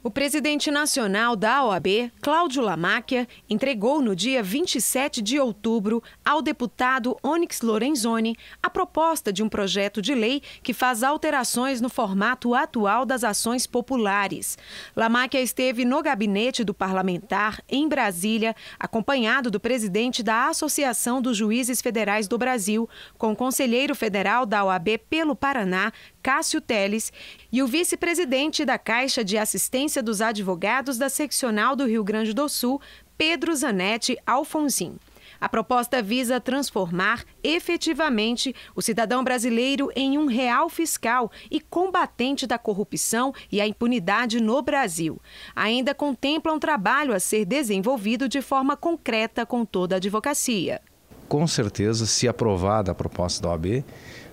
O presidente nacional da OAB, Cláudio Lamáquia, entregou no dia 27 de outubro ao deputado Onyx Lorenzoni a proposta de um projeto de lei que faz alterações no formato atual das ações populares. Lamáquia esteve no gabinete do parlamentar, em Brasília, acompanhado do presidente da Associação dos Juízes Federais do Brasil, com o conselheiro federal da OAB pelo Paraná, Cássio Teles, e o vice-presidente da Caixa de Assistência dos Advogados da Seccional do Rio Grande do Sul, Pedro Zanetti Alfonsim. A proposta visa transformar efetivamente o cidadão brasileiro em um real fiscal e combatente da corrupção e a impunidade no Brasil. Ainda contempla um trabalho a ser desenvolvido de forma concreta com toda a advocacia com certeza, se aprovada a proposta da OAB,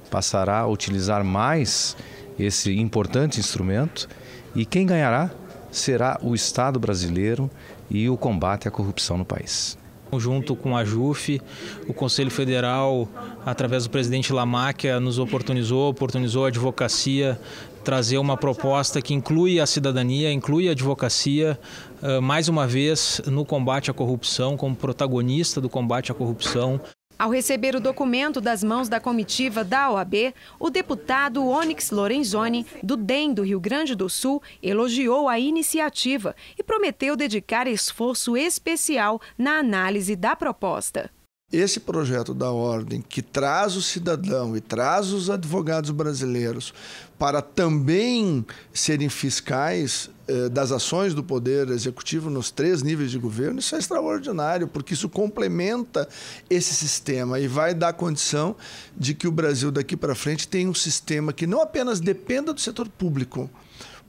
passará a utilizar mais esse importante instrumento e quem ganhará será o Estado brasileiro e o combate à corrupção no país junto com a JUF, o Conselho Federal, através do presidente Lamáquia, nos oportunizou, oportunizou a advocacia, trazer uma proposta que inclui a cidadania, inclui a advocacia, eh, mais uma vez, no combate à corrupção, como protagonista do combate à corrupção. Ao receber o documento das mãos da comitiva da OAB, o deputado Onyx Lorenzoni, do DEM do Rio Grande do Sul, elogiou a iniciativa e prometeu dedicar esforço especial na análise da proposta esse projeto da ordem que traz o cidadão e traz os advogados brasileiros para também serem fiscais eh, das ações do poder executivo nos três níveis de governo, isso é extraordinário, porque isso complementa esse sistema e vai dar condição de que o Brasil daqui para frente tenha um sistema que não apenas dependa do setor público,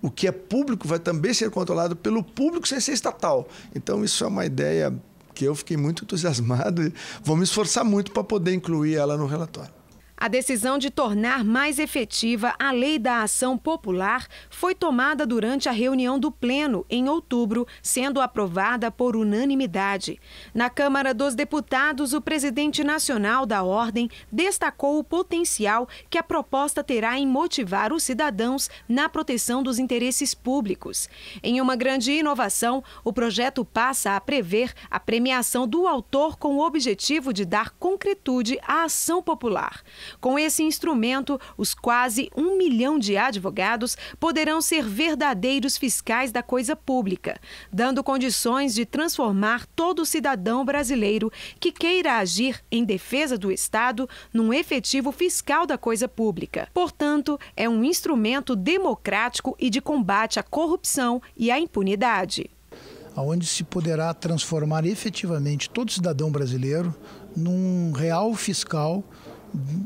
o que é público vai também ser controlado pelo público sem ser estatal. Então, isso é uma ideia que eu fiquei muito entusiasmado e vou me esforçar muito para poder incluir ela no relatório. A decisão de tornar mais efetiva a Lei da Ação Popular foi tomada durante a reunião do Pleno, em outubro, sendo aprovada por unanimidade. Na Câmara dos Deputados, o presidente nacional da Ordem destacou o potencial que a proposta terá em motivar os cidadãos na proteção dos interesses públicos. Em uma grande inovação, o projeto passa a prever a premiação do autor com o objetivo de dar concretude à ação popular. Com esse instrumento, os quase um milhão de advogados poderão ser verdadeiros fiscais da coisa pública, dando condições de transformar todo cidadão brasileiro que queira agir em defesa do Estado num efetivo fiscal da coisa pública. Portanto, é um instrumento democrático e de combate à corrupção e à impunidade aonde se poderá transformar efetivamente todo cidadão brasileiro num real fiscal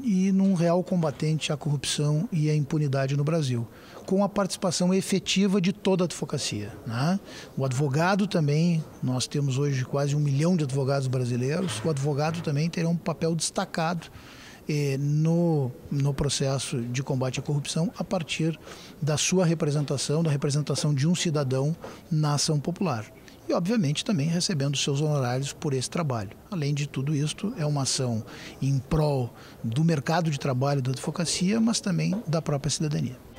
e num real combatente à corrupção e à impunidade no Brasil, com a participação efetiva de toda a advocacia. Né? O advogado também, nós temos hoje quase um milhão de advogados brasileiros, o advogado também terá um papel destacado eh, no, no processo de combate à corrupção a partir da sua representação, da representação de um cidadão na ação popular e, obviamente, também recebendo seus honorários por esse trabalho. Além de tudo isto, é uma ação em prol do mercado de trabalho da advocacia, mas também da própria cidadania.